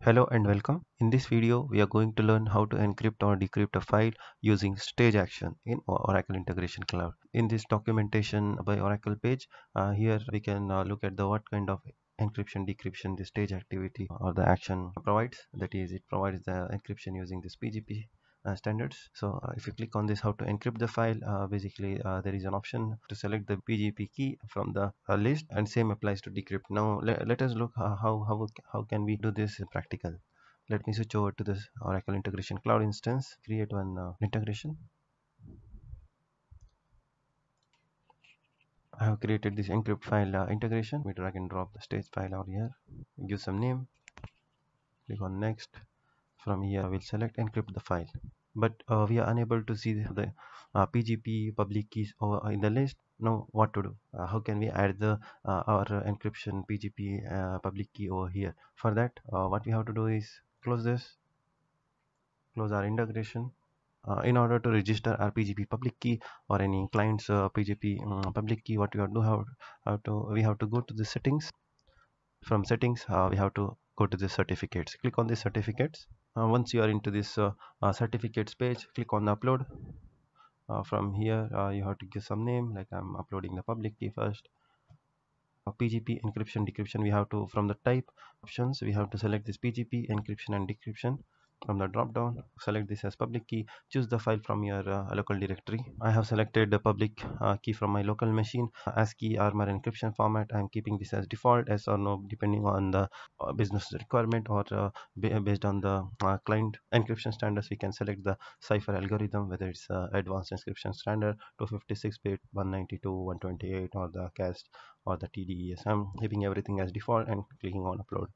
Hello and welcome. In this video, we are going to learn how to encrypt or decrypt a file using stage action in Oracle Integration Cloud. In this documentation by Oracle page, uh, here we can uh, look at the what kind of encryption decryption the stage activity or the action provides that is it provides the encryption using this PGP uh, standards so uh, if you click on this how to encrypt the file uh, basically uh, there is an option to select the pgp key from the uh, list and same applies to decrypt now le let us look uh, how how how can we do this in practical let me switch over to this oracle integration cloud instance create one integration I have created this encrypt file integration. We drag and drop the stage file out here. Give some name. Click on next from here we will select encrypt the file but uh, we are unable to see the uh, PGP public keys or uh, in the list now what to do uh, how can we add the uh, our encryption PGP uh, public key over here for that what we have to do is close this close our integration in order to register our PGP public key or any client's PGP um, mm, public key what we have to do how, how to we have to go to the settings from settings we have to go to the certificates click on the certificates uh, once you are into this uh, uh, certificates page click on upload from here you have to give some name like I'm uploading the public key first PGP encryption decryption we have to from the type options we have to select this PGP encryption and decryption from the drop down select this as public key choose the file from your uh, local directory i have selected the public uh, key from my local machine ascii armor encryption format i'm keeping this as default as or no depending on the uh, business requirement or uh, based on the uh, client encryption standards we can select the cipher algorithm whether it's uh, advanced encryption standard 256 bit 192 128 or the cast or the tdes i'm keeping everything as default and clicking on upload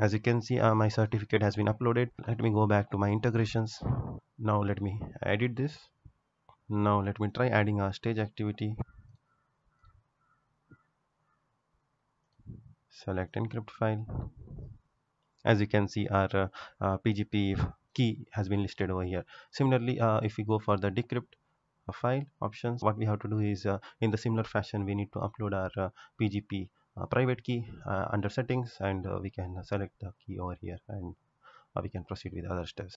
as you can see uh, my certificate has been uploaded let me go back to my integrations now let me edit this now let me try adding a stage activity select encrypt file as you can see our uh, uh, pgp key has been listed over here similarly uh, if we go for the decrypt uh, file options what we have to do is uh, in the similar fashion we need to upload our pgp uh, private key uh, under settings and uh, we can select the key over here and we can proceed with other steps